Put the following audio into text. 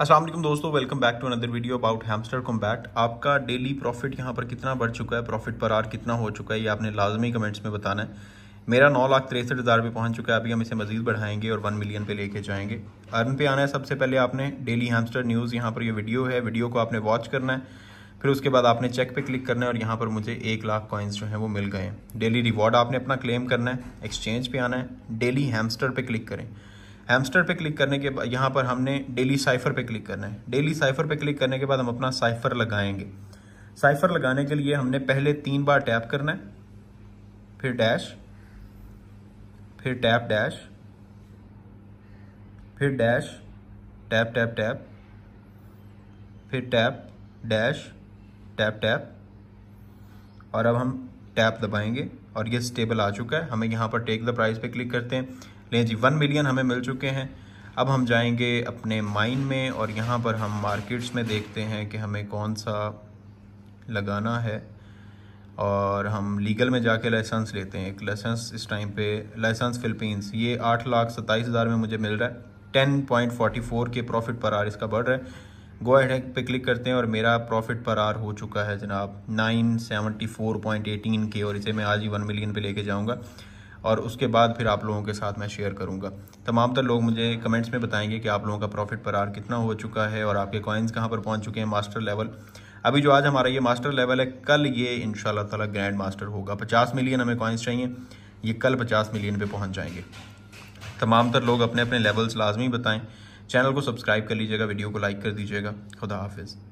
असलम दोस्तों welcome back to another video about hamster combat आपका daily profit यहाँ पर कितना बढ़ चुका है प्रॉफिट पर आर कितना हो चुका है ये आपने लाजमी कमेंट्स में बताना है मेरा नौ लाख तिरसठ हज़ार रुपये पहुँच चुका है अभी हम इसे मजीद बढ़ाएंगे और वन मिलियन पे लेके जाएंगे अर्न पे आना है सबसे पहले आपने डेली हैमस्टर न्यूज़ यहाँ पर ये वीडियो है वीडियो को आपने वॉच करना है फिर उसके बाद आपने चेक पे क्लिक करना है और यहाँ पर मुझे एक लाख कॉइन्स जो हैं वो मिल गए हैं डेली रिवॉर्ड आपने अपना क्लेम करना है एक्सचेंज पर आना है डेली हैमस्टर पर क्लिक करें हेमस्टर पे क्लिक करने के बाद यहाँ पर हमने डेली साइफर पे क्लिक करना है डेली साइफर पे क्लिक करने के बाद हम अपना साइफर लगाएंगे साइफर लगाने के लिए हमने पहले तीन बार टैप करना है फिर डैश फिर टैप डैश फिर डैश टैप टैप टैप फिर टैप डैश टैप टैप और अब हम टैप दबाएंगे और ये स्टेबल आ चुका है हमें यहाँ पर टेक द प्राइस पे क्लिक करते हैं लें जी वन मिलियन हमें मिल चुके हैं अब हम जाएंगे अपने माइन में और यहाँ पर हम मार्केट्स में देखते हैं कि हमें कौन सा लगाना है और हम लीगल में जाके लाइसेंस लेते हैं एक लाइसेंस इस टाइम पे लाइसेंस फिलीपींस ये आठ लाख सत्ताईस हज़ार में मुझे मिल रहा है टेन पॉइंट फोर्टी फोर के प्रॉफिट पर आर इसका बढ़ रहा है गो एड पे क्लिक करते हैं और मेरा प्रॉफिट पर आर हो चुका है जनाब nine seventy four point eighteen के और इसे मैं आज ही वन मिलियन पे लेके जाऊँगा और उसके बाद फिर आप लोगों के साथ मैं शेयर करूँगा तमाम तर लोग मुझे कमेंट्स में बताएंगे कि आप लोगों का प्रॉफिट पर आर कितना हो चुका है और आपके कॉइन्स कहाँ पर पहुँच चुके हैं मास्टर लेवल अभी जो आज हमारा ये मास्टर लेवल है कल ये इन ताला ग्रैंड मास्टर होगा पचास मिलियन हमें कॉइन्स चाहिए ये कल पचास मिलियन पे पहुंच जाएंगे तमाम तर लोग अपने अपने लेवल्स लाजमी बताएं चैनल को सब्सक्राइब कर लीजिएगा वीडियो को लाइक कर दीजिएगा खुदा हाफिज़